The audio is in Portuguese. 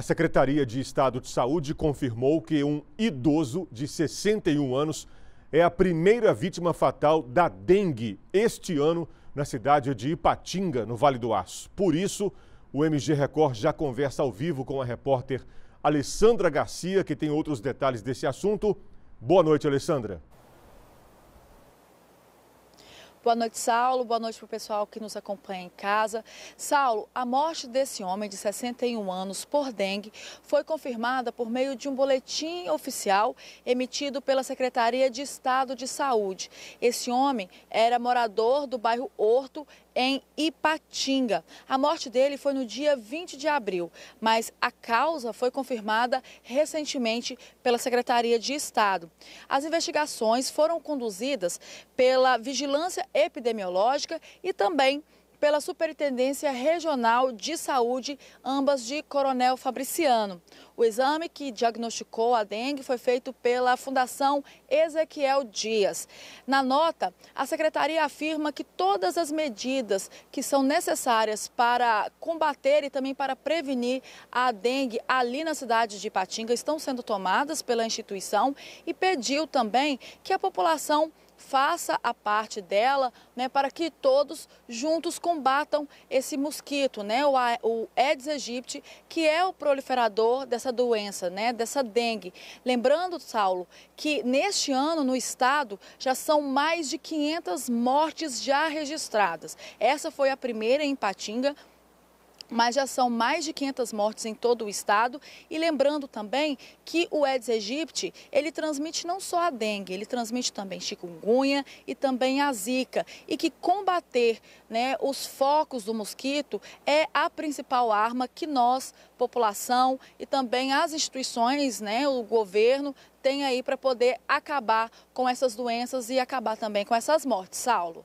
A Secretaria de Estado de Saúde confirmou que um idoso de 61 anos é a primeira vítima fatal da dengue este ano na cidade de Ipatinga, no Vale do Aço. Por isso, o MG Record já conversa ao vivo com a repórter Alessandra Garcia, que tem outros detalhes desse assunto. Boa noite, Alessandra. Boa noite, Saulo. Boa noite para o pessoal que nos acompanha em casa. Saulo, a morte desse homem de 61 anos por dengue foi confirmada por meio de um boletim oficial emitido pela Secretaria de Estado de Saúde. Esse homem era morador do bairro Horto, em Ipatinga. A morte dele foi no dia 20 de abril, mas a causa foi confirmada recentemente pela Secretaria de Estado. As investigações foram conduzidas pela Vigilância epidemiológica e também pela Superintendência Regional de Saúde, ambas de Coronel Fabriciano. O exame que diagnosticou a dengue foi feito pela Fundação Ezequiel Dias. Na nota, a secretaria afirma que todas as medidas que são necessárias para combater e também para prevenir a dengue ali na cidade de Ipatinga estão sendo tomadas pela instituição e pediu também que a população faça a parte dela né, para que todos juntos combatam esse mosquito, né, o, o Aedes aegypti, que é o proliferador dessa doença, né, dessa dengue. Lembrando, Saulo, que neste ano no estado já são mais de 500 mortes já registradas. Essa foi a primeira em Patinga, mas já são mais de 500 mortes em todo o estado. E lembrando também que o Aedes aegypti, ele transmite não só a dengue, ele transmite também chikungunya e também a zika. E que combater né, os focos do mosquito é a principal arma que nós, população e também as instituições, né, o governo, tem aí para poder acabar com essas doenças e acabar também com essas mortes. Saulo.